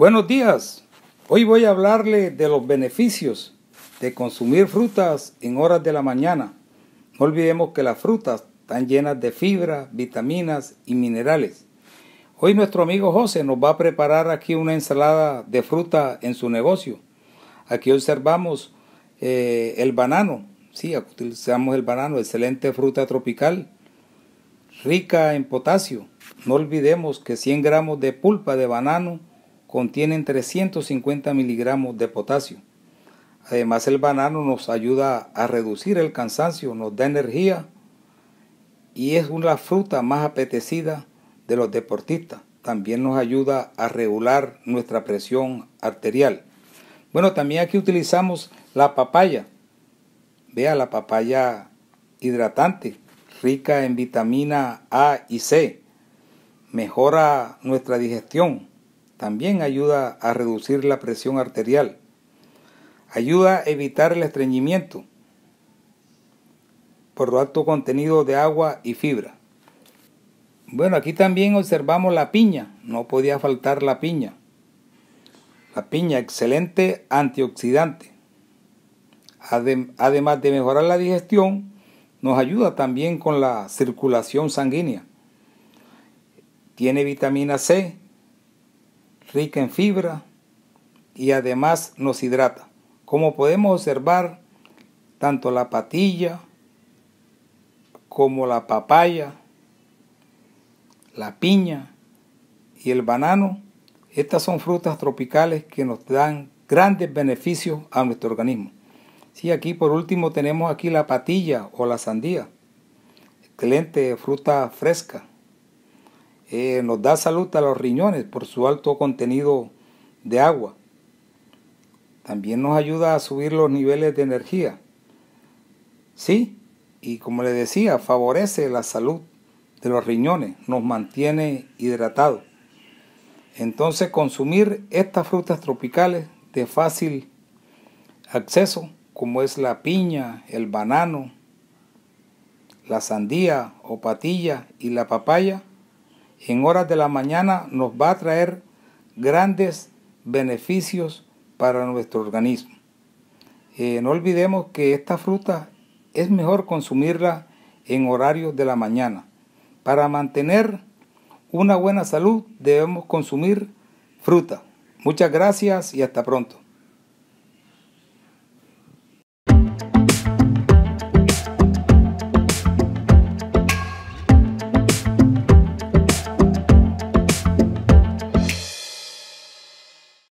Buenos días. Hoy voy a hablarle de los beneficios de consumir frutas en horas de la mañana. No olvidemos que las frutas están llenas de fibra, vitaminas y minerales. Hoy nuestro amigo José nos va a preparar aquí una ensalada de fruta en su negocio. Aquí observamos eh, el banano. Sí, utilizamos el banano, excelente fruta tropical, rica en potasio. No olvidemos que 100 gramos de pulpa de banano contienen 350 miligramos de potasio. Además el banano nos ayuda a reducir el cansancio, nos da energía y es una fruta más apetecida de los deportistas. También nos ayuda a regular nuestra presión arterial. Bueno, también aquí utilizamos la papaya. Vea la papaya hidratante, rica en vitamina A y C. Mejora nuestra digestión también ayuda a reducir la presión arterial. Ayuda a evitar el estreñimiento por alto contenido de agua y fibra. Bueno, aquí también observamos la piña. No podía faltar la piña. La piña, excelente antioxidante. Además de mejorar la digestión, nos ayuda también con la circulación sanguínea. Tiene vitamina C, rica en fibra y además nos hidrata. Como podemos observar, tanto la patilla como la papaya, la piña y el banano, estas son frutas tropicales que nos dan grandes beneficios a nuestro organismo. Y aquí por último tenemos aquí la patilla o la sandía, excelente fruta fresca eh, nos da salud a los riñones por su alto contenido de agua. También nos ayuda a subir los niveles de energía. Sí, y como le decía, favorece la salud de los riñones, nos mantiene hidratados. Entonces consumir estas frutas tropicales de fácil acceso, como es la piña, el banano, la sandía o patilla y la papaya, en horas de la mañana nos va a traer grandes beneficios para nuestro organismo. Eh, no olvidemos que esta fruta es mejor consumirla en horarios de la mañana. Para mantener una buena salud debemos consumir fruta. Muchas gracias y hasta pronto.